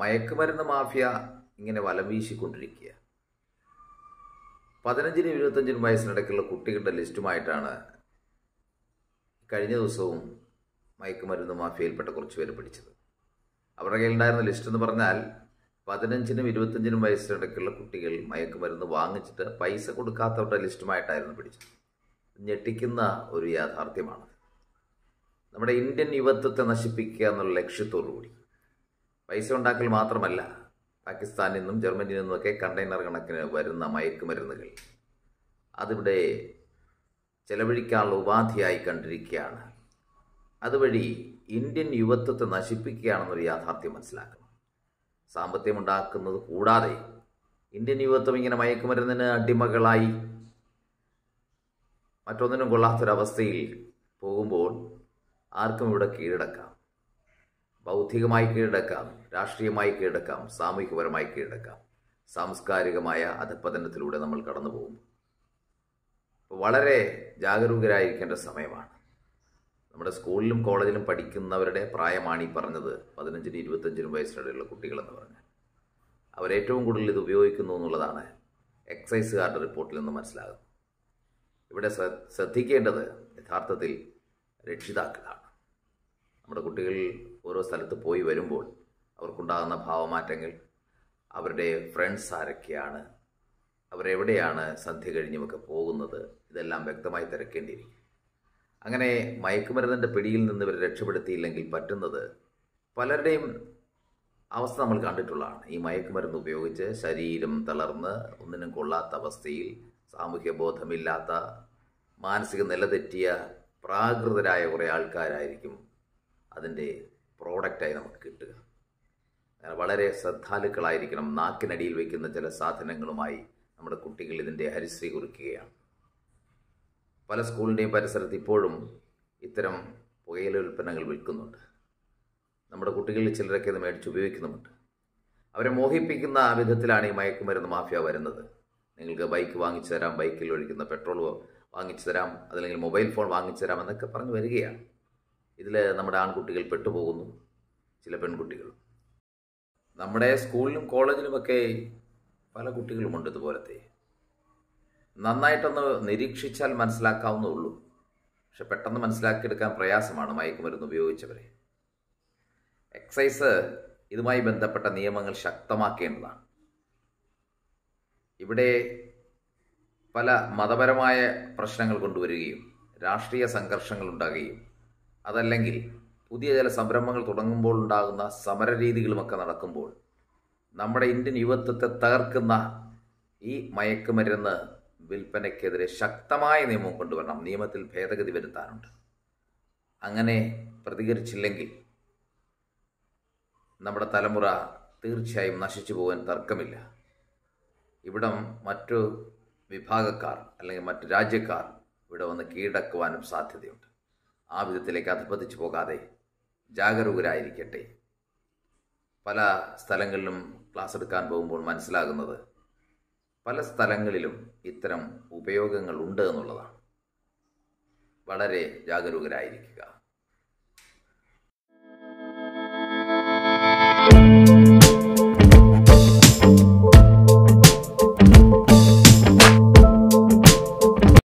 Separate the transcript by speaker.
Speaker 1: മയക്കുമരുന്ന് മാഫിയ ഇങ്ങനെ വലം വീശിക്കൊണ്ടിരിക്കുക പതിനഞ്ചിനും ഇരുപത്തഞ്ചിനും വയസ്സിനിടയ്ക്കുള്ള കുട്ടികളുടെ ലിസ്റ്റുമായിട്ടാണ് കഴിഞ്ഞ ദിവസവും മയക്കുമരുന്ന് മാഫിയയിൽപ്പെട്ട കുറച്ച് പേര് പിടിച്ചത് അവരുടെ കയ്യിലുണ്ടായിരുന്ന ലിസ്റ്റ് എന്ന് പറഞ്ഞാൽ പതിനഞ്ചിനും ഇരുപത്തഞ്ചിനും വയസ്സിനിടയ്ക്കുള്ള കുട്ടികൾ മയക്കുമരുന്ന് വാങ്ങിച്ചിട്ട് പൈസ കൊടുക്കാത്തവരുടെ ലിസ്റ്റുമായിട്ടായിരുന്നു പിടിച്ചത് ഞെട്ടിക്കുന്ന ഒരു യാഥാർത്ഥ്യമാണ് നമ്മുടെ ഇന്ത്യൻ യുവത്വത്തെ നശിപ്പിക്കുക എന്നുള്ള ലക്ഷ്യത്തോടു കൂടി പൈസ ഉണ്ടാക്കൽ മാത്രമല്ല പാകിസ്ഥാനിൽ നിന്നും ജർമ്മനിയിൽ നിന്നുമൊക്കെ കണ്ടെയ്നർ കണക്കിന് വരുന്ന മയക്കുമരുന്നുകൾ അതിവിടെ ചെലവഴിക്കാനുള്ള ഉപാധിയായി കണ്ടിരിക്കുകയാണ് അതുവഴി ഇന്ത്യൻ യുവത്വത്തെ നശിപ്പിക്കുകയാണെന്നൊരു യാഥാർത്ഥ്യം മനസ്സിലാക്കണം സാമ്പത്തികം ഉണ്ടാക്കുന്നത് കൂടാതെ ഇന്ത്യൻ യുവത്വം ഇങ്ങനെ മയക്കുമരുന്നിന് അടിമകളായി മറ്റൊന്നിനും കൊള്ളാത്തൊരവസ്ഥയിൽ പോകുമ്പോൾ ആർക്കും ഇവിടെ കീഴടക്കാം ബൗദ്ധികമായി കീഴടക്കാം രാഷ്ട്രീയമായി കീഴടക്കാം സാമൂഹികപരമായി കീഴടക്കാം സാംസ്കാരികമായ അധപ്പതനത്തിലൂടെ നമ്മൾ കടന്നു പോകും വളരെ ജാഗരൂകരായിരിക്കേണ്ട സമയമാണ് നമ്മുടെ സ്കൂളിലും കോളേജിലും പഠിക്കുന്നവരുടെ പ്രായമാണ് ഈ പറഞ്ഞത് പതിനഞ്ചിനും ഇരുപത്തഞ്ചിനും വയസ്സിനിടയിലുള്ള കുട്ടികളെന്ന് പറഞ്ഞാൽ അവരേറ്റവും കൂടുതൽ ഇത് ഉപയോഗിക്കുന്നു എന്നുള്ളതാണ് എക്സൈസുകാരുടെ റിപ്പോർട്ടിൽ നിന്ന് മനസ്സിലാകുന്നത് ഇവിടെ ശ്രദ്ധിക്കേണ്ടത് യഥാർത്ഥത്തിൽ രക്ഷിതാക്കളാണ് നമ്മുടെ കുട്ടികൾ ഓരോ സ്ഥലത്ത് പോയി വരുമ്പോൾ അവർക്കുണ്ടാകുന്ന ഭാവമാറ്റങ്ങൾ അവരുടെ ഫ്രണ്ട്സ് ആരൊക്കെയാണ് അവരെവിടെയാണ് സന്ധ്യ കഴിഞ്ഞുമൊക്കെ പോകുന്നത് ഇതെല്ലാം വ്യക്തമായി തിരക്കേണ്ടിയിരിക്കും അങ്ങനെ മയക്കുമരുന്നിൻ്റെ പിടിയിൽ നിന്ന് ഇവരെ രക്ഷപ്പെടുത്തിയില്ലെങ്കിൽ പറ്റുന്നത് പലരുടെയും അവസ്ഥ നമ്മൾ കണ്ടിട്ടുള്ളതാണ് ഈ മയക്കുമരുന്ന് ഉപയോഗിച്ച് ശരീരം തളർന്ന് ഒന്നിനും കൊള്ളാത്ത അവസ്ഥയിൽ സാമൂഹ്യ ബോധമില്ലാത്ത മാനസിക നില തെറ്റിയ പ്രാകൃതരായ കുറേ ആൾക്കാരായിരിക്കും അതിൻ്റെ പ്രോഡക്റ്റായി നമുക്ക് കിട്ടുക വളരെ ശ്രദ്ധാലുക്കളായിരിക്കണം നാക്കിനടിയിൽ വയ്ക്കുന്ന ചില സാധനങ്ങളുമായി നമ്മുടെ കുട്ടികൾ ഇതിൻ്റെ ഹരിശ്രീ കുറിക്കുകയാണ് പല സ്കൂളിൻ്റെയും പരിസരത്ത് ഇപ്പോഴും ഇത്തരം പുകയില ഉൽപ്പന്നങ്ങൾ വിൽക്കുന്നുണ്ട് നമ്മുടെ കുട്ടികളിൽ ചിലരൊക്കെ ഇത് മേടിച്ച് ഉപയോഗിക്കുന്നുമുണ്ട് അവരെ മോഹിപ്പിക്കുന്ന വിധത്തിലാണ് ഈ മയക്കുമരുന്ന് മാഫിയ വരുന്നത് നിങ്ങൾക്ക് ബൈക്ക് വാങ്ങിച്ചു തരാം ബൈക്കിൽ ഒഴിക്കുന്ന പെട്രോൾ വാങ്ങിച്ചു തരാം അതല്ലെങ്കിൽ മൊബൈൽ ഫോൺ വാങ്ങിച്ചു തരാം എന്നൊക്കെ പറഞ്ഞു വരികയാണ് ഇതിൽ നമ്മുടെ ആൺകുട്ടികൾ പെട്ടുപോകുന്നു ചില പെൺകുട്ടികൾ നമ്മുടെ സ്കൂളിലും കോളേജിലുമൊക്കെ പല കുട്ടികളുമുണ്ട് ഇതുപോലത്തെ നന്നായിട്ടൊന്ന് നിരീക്ഷിച്ചാൽ മനസ്സിലാക്കാവുന്ന ഉള്ളൂ പക്ഷെ പെട്ടെന്ന് മനസ്സിലാക്കിയെടുക്കാൻ പ്രയാസമാണ് മയക്കുമരുന്ന് ഉപയോഗിച്ചവരെ എക്സൈസ് ഇതുമായി ബന്ധപ്പെട്ട നിയമങ്ങൾ ശക്തമാക്കേണ്ടതാണ് ഇവിടെ പല മതപരമായ പ്രശ്നങ്ങൾ കൊണ്ടുവരികയും രാഷ്ട്രീയ സംഘർഷങ്ങൾ ഉണ്ടാകുകയും അതല്ലെങ്കിൽ പുതിയ ചില സംരംഭങ്ങൾ തുടങ്ങുമ്പോൾ ഉണ്ടാകുന്ന സമര രീതികളുമൊക്കെ നടക്കുമ്പോൾ നമ്മുടെ ഇന്ത്യൻ യുവത്വത്തെ തകർക്കുന്ന ഈ മയക്കുമരുന്ന് വിൽപ്പനയ്ക്കെതിരെ ശക്തമായ നിയമം കൊണ്ടുവരണം നിയമത്തിൽ ഭേദഗതി വരുത്താനുണ്ട് അങ്ങനെ പ്രതികരിച്ചില്ലെങ്കിൽ നമ്മുടെ തലമുറ തീർച്ചയായും നശിച്ചു പോകാൻ തർക്കമില്ല ഇവിടം മറ്റു വിഭാഗക്കാർ അല്ലെങ്കിൽ മറ്റു രാജ്യക്കാർ ഇവിടെ വന്ന് കീഴടക്കുവാനും സാധ്യതയുണ്ട് ആ വിധത്തിലേക്ക് അധപതിച്ചു പോകാതെ ജാഗരൂകരായിരിക്കട്ടെ പല സ്ഥലങ്ങളിലും ക്ലാസ് എടുക്കാൻ പോകുമ്പോൾ മനസ്സിലാകുന്നത് പല സ്ഥലങ്ങളിലും ഇത്തരം ഉപയോഗങ്ങൾ ഉണ്ട് എന്നുള്ളതാണ് വളരെ ജാഗരൂകരായിരിക്കുക